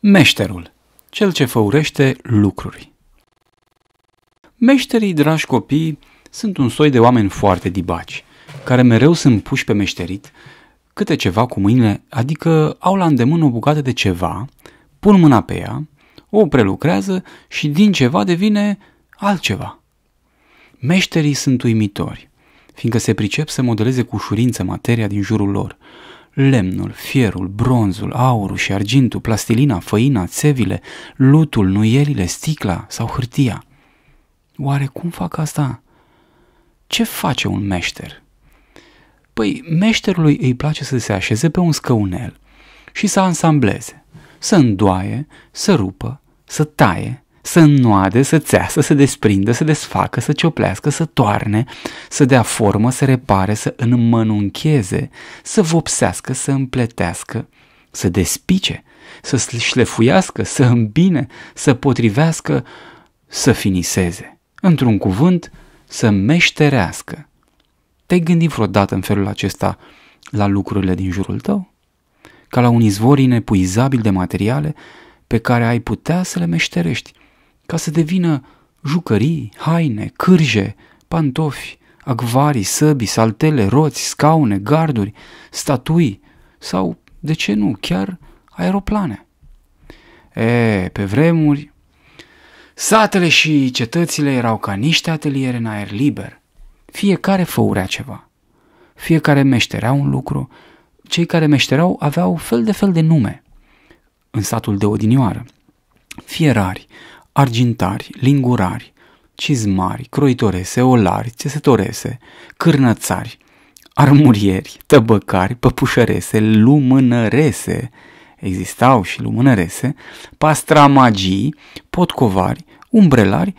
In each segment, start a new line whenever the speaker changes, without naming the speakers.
Meșterul, cel ce făurește lucruri. Meșterii, dragi copii, sunt un soi de oameni foarte dibaci, care mereu sunt puși pe meșterit câte ceva cu mâinile, adică au la îndemână o bucată de ceva, pun mâna pe ea, o prelucrează și din ceva devine altceva. Meșterii sunt uimitori, fiindcă se pricep să modeleze cu ușurință materia din jurul lor, lemnul, fierul, bronzul, aurul și argintul, plastilina, făina, țevile, lutul, nuielile, sticla sau hârtia. Oare cum fac asta? Ce face un meșter? Păi, meșterului îi place să se așeze pe un scăunel și să ansambleze, să îndoaie, să rupă, să taie, să înnoade, să țeasă, să desprindă, să desfacă, să cioplească, să toarne, să dea formă, să repare, să înmănuncheze, să vopsească, să împletească, să despice, să șlefuiască, să îmbine, să potrivească, să finiseze. Într-un cuvânt, să meșterească. Te-ai gândit vreodată în felul acesta la lucrurile din jurul tău? Ca la un izvor inepuizabil de materiale pe care ai putea să le meșterești, ca să devină jucării, haine, cârje, pantofi, acvarii, săbi, saltele, roți, scaune, garduri, statui sau, de ce nu, chiar aeroplane. E, pe vremuri, satele și cetățile erau ca niște ateliere în aer liber. Fiecare făurea ceva. Fiecare meșterea un lucru. Cei care meștereau aveau fel de fel de nume. În satul de odinioară, fierari, argintari, lingurari, cizmari, croitorese, olari, cesetorese, cârnățari, armurieri, tăbăcari, păpușărese, lumânărese, existau și lumânărese, pastramagii, potcovari, umbrelari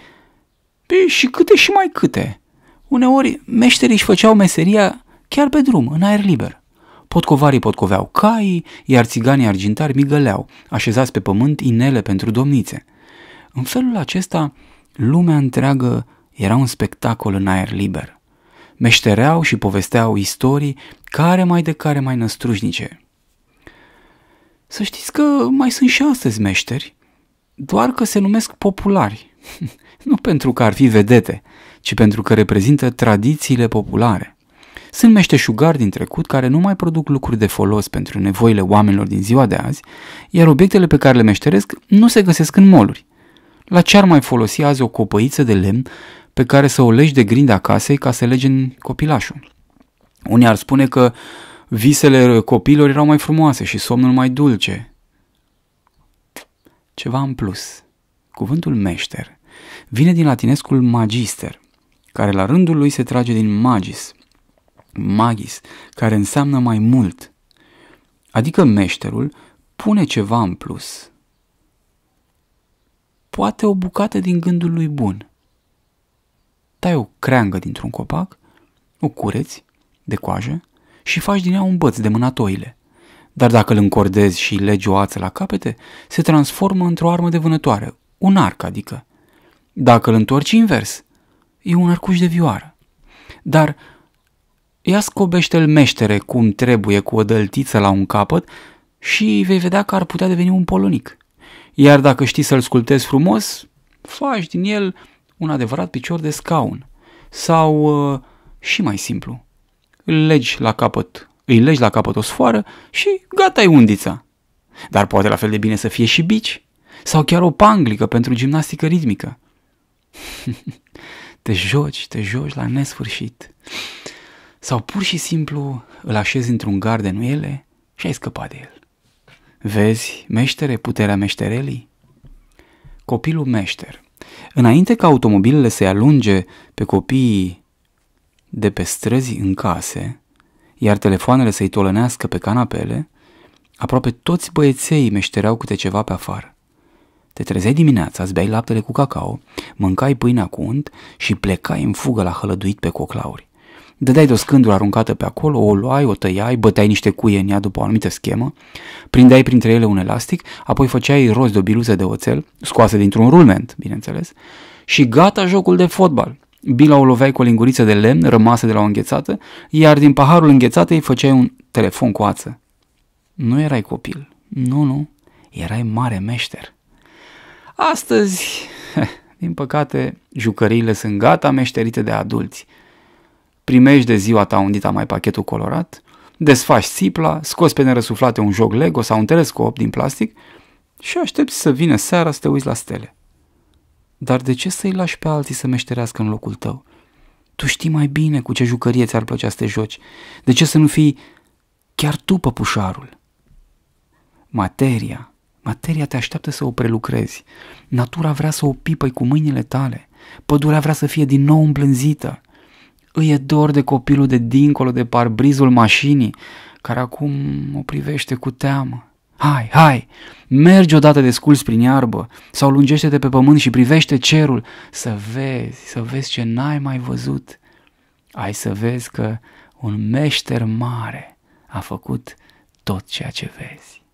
și câte și mai câte. Uneori meșterii își făceau meseria chiar pe drum, în aer liber. Potcovarii potcoveau caii, iar țiganii argintari migăleau, așezați pe pământ inele pentru domnițe – în felul acesta, lumea întreagă era un spectacol în aer liber. Meștereau și povesteau istorii care mai de care mai năstrușnice. Să știți că mai sunt și astăzi meșteri, doar că se numesc populari. nu pentru că ar fi vedete, ci pentru că reprezintă tradițiile populare. Sunt meșteșugari din trecut care nu mai produc lucruri de folos pentru nevoile oamenilor din ziua de azi, iar obiectele pe care le meșteresc nu se găsesc în moluri. La ce ar mai folosi azi o copăiță de lemn pe care să o legi de grinda casei ca să legi în copilașul? Unii ar spune că visele copilor erau mai frumoase și somnul mai dulce. Ceva în plus. Cuvântul meșter vine din latinescul magister, care la rândul lui se trage din magis, magis, care înseamnă mai mult. Adică meșterul pune ceva în plus, poate o bucată din gândul lui bun. Tai o creangă dintr-un copac, o cureți de coajă și faci din ea un băț de mânatoile. Dar dacă îl încordezi și legi o ață la capete, se transformă într-o armă de vânătoare, un arc adică. Dacă îl întorci invers, e un arcuș de vioară. Dar ia scobește-l meștere cum trebuie cu o dăltiță la un capăt și vei vedea că ar putea deveni un polonic. Iar dacă știi să-l scultezi frumos, faci din el un adevărat picior de scaun. Sau uh, și mai simplu, îl legi la capăt, îi legi la capăt o sfoară și gata e undița. Dar poate la fel de bine să fie și bici sau chiar o panglică pentru gimnastică ritmică. te joci, te joci la nesfârșit. Sau pur și simplu îl așezi într-un gard de nuiele și ai scăpat de el. Vezi, meștere, puterea meșterelii? Copilul meșter. Înainte ca automobilele să-i alunge pe copiii de pe străzi în case, iar telefoanele să-i tolănească pe canapele, aproape toți băieței meștereau câte ceva pe afară. Te trezeai dimineața, îți beai laptele cu cacao, mâncai pâinea cu unt și plecai în fugă la hălăduit pe coclauri dădeai de o scândură aruncată pe acolo, o luai, o tăiai, băteai niște cuie în ea după o anumită schemă, prindeai printre ele un elastic, apoi făceai roz de o biluză de oțel, scoasă dintr-un rulment, bineînțeles, și gata jocul de fotbal. Bila o loveai cu o linguriță de lemn rămasă de la o înghețată, iar din paharul îi făceai un telefon cu ață. Nu erai copil, nu, nu, erai mare meșter. Astăzi, din păcate, jucăriile sunt gata meșterite de adulți – primești de ziua ta undita mai pachetul colorat, desfaci țipla, scoți pe nerăsuflate un joc Lego sau un telescop din plastic și aștepți să vină seara să te uiți la stele. Dar de ce să-i lași pe alții să meșterească în locul tău? Tu știi mai bine cu ce jucărie ți-ar plăcea să te joci. De ce să nu fii chiar tu păpușarul? Materia, materia te așteaptă să o prelucrezi. Natura vrea să o pipăi cu mâinile tale. Pădurea vrea să fie din nou îmblânzită. Îi e dor de copilul de dincolo de parbrizul mașinii, care acum o privește cu teamă. Hai, hai, mergi odată de sculți prin iarbă sau lungește-te pe pământ și privește cerul să vezi, să vezi ce n-ai mai văzut. Ai să vezi că un meșter mare a făcut tot ceea ce vezi.